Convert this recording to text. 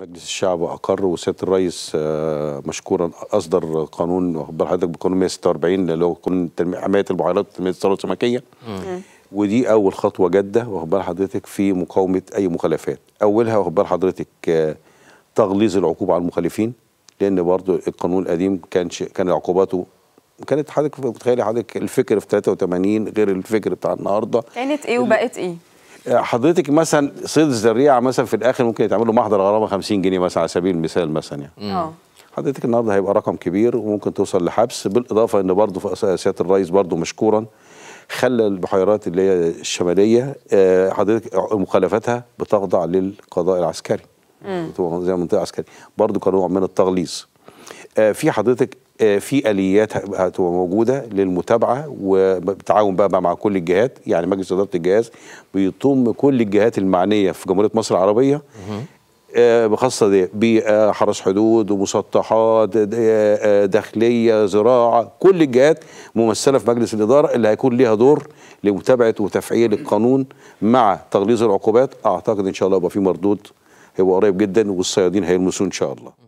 مجلس الشعب اقر وسياده الرئيس آه، مشكورا اصدر قانون واخد حضرتك بقانون 146 اللي هو قانون حمايه المعايرات وتنميه الثروه السمكيه ودي اول خطوه جاده واخد حضرتك في مقاومه اي مخالفات اولها واخد حضرتك آه، تغليظ العقوبه على المخالفين لان برضو القانون القديم كان كان عقوباته كانت حضرتك متخيله حضرتك الفكر في 83 غير الفكر بتاع النهارده كانت ايه وبقت ايه حضرتك مثلا صيد الزريعه مثلا في الاخر ممكن يتعمل له محضر غرامه 50 جنيه مثلا على سبيل المثال مثلا يعني اه حضرتك النهارده هيبقى رقم كبير وممكن توصل لحبس بالاضافه ان برضه في سياده الرئيس برضه مشكورا خلى البحيرات اللي هي الشماليه آه، حضرتك مخالفتها بتخضع للقضاء العسكري امم زي منطقه عسكري برضه كنوع من التغليظ آه، في حضرتك آه، في اليات هتبقى موجوده للمتابعه وبالتعاون بقى مع كل الجهات يعني مجلس اداره الجهاز بيضم كل الجهات المعنيه في جمهوريه مصر العربيه آه، بخاصه دي بيئه حرس حدود ومسطحات آه، داخليه زراعه كل الجهات ممثله في مجلس الاداره اللي هيكون ليها دور لمتابعه وتفعيل القانون مع تغليظ العقوبات اعتقد ان شاء الله يبقى في مردود هيبقى قريب جدا والصيادين هيلمسوه ان شاء الله